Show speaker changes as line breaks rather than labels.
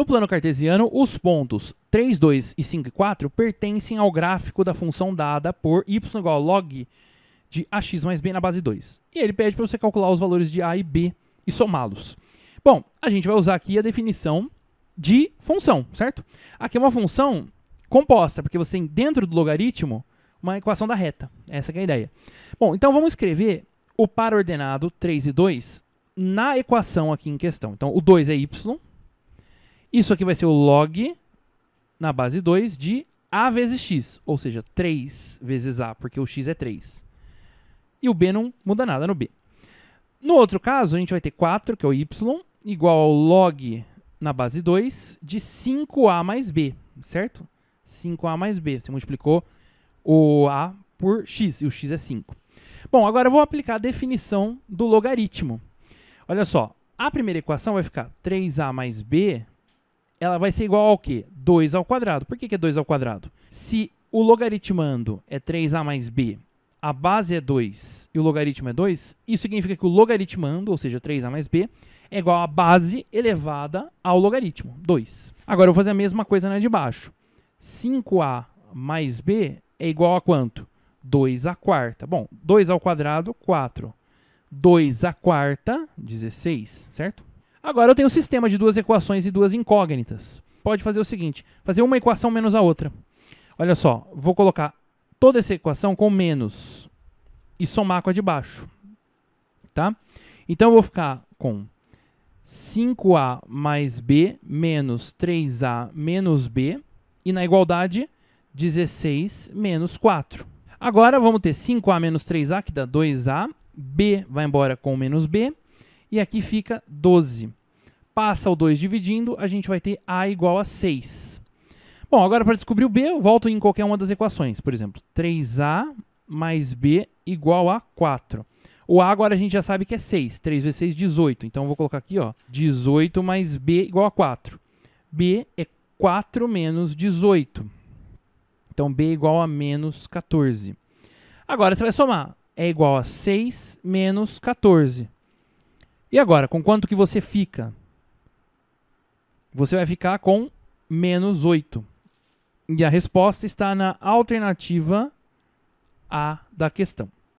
No plano cartesiano, os pontos 3, 2 e 5 e 4 pertencem ao gráfico da função dada por y igual a log de ax mais b na base 2. E ele pede para você calcular os valores de a e b e somá-los. Bom, a gente vai usar aqui a definição de função, certo? Aqui é uma função composta, porque você tem dentro do logaritmo uma equação da reta. Essa é a ideia. Bom, então vamos escrever o par ordenado 3 e 2 na equação aqui em questão. Então, o 2 é y, isso aqui vai ser o log na base 2 de A vezes X, ou seja, 3 vezes A, porque o X é 3. E o B não muda nada no B. No outro caso, a gente vai ter 4, que é o Y, igual ao log na base 2 de 5A mais B, certo? 5A mais B. Você multiplicou o A por X, e o X é 5. Bom, agora eu vou aplicar a definição do logaritmo. Olha só, a primeira equação vai ficar 3A mais B ela vai ser igual ao quê? 2 ao quadrado. Por que, que é 2 ao quadrado? Se o logaritmando é 3a mais b, a base é 2 e o logaritmo é 2, isso significa que o logaritmando, ou seja, 3a mais b, é igual à base elevada ao logaritmo, 2. Agora eu vou fazer a mesma coisa na de baixo. 5a mais b é igual a quanto? 2 à quarta. Bom, 2 ao quadrado, 4. 2 à quarta, 16, certo? Agora eu tenho um sistema de duas equações e duas incógnitas. Pode fazer o seguinte, fazer uma equação menos a outra. Olha só, vou colocar toda essa equação com menos e somar com a de baixo. Tá? Então eu vou ficar com 5a mais b menos 3a menos b e na igualdade 16 menos 4. Agora vamos ter 5a menos 3a, que dá 2a. b vai embora com menos b e aqui fica 12. Passa o 2 dividindo, a gente vai ter A igual a 6. Bom, agora para descobrir o B, eu volto em qualquer uma das equações. Por exemplo, 3A mais B igual a 4. O A agora a gente já sabe que é 6. 3 vezes 6, 18. Então eu vou colocar aqui, ó, 18 mais B igual a 4. B é 4 menos 18. Então B é igual a menos 14. Agora você vai somar. É igual a 6 menos 14. E agora, com quanto que você fica? Você vai ficar com menos 8. E a resposta está na alternativa A da questão.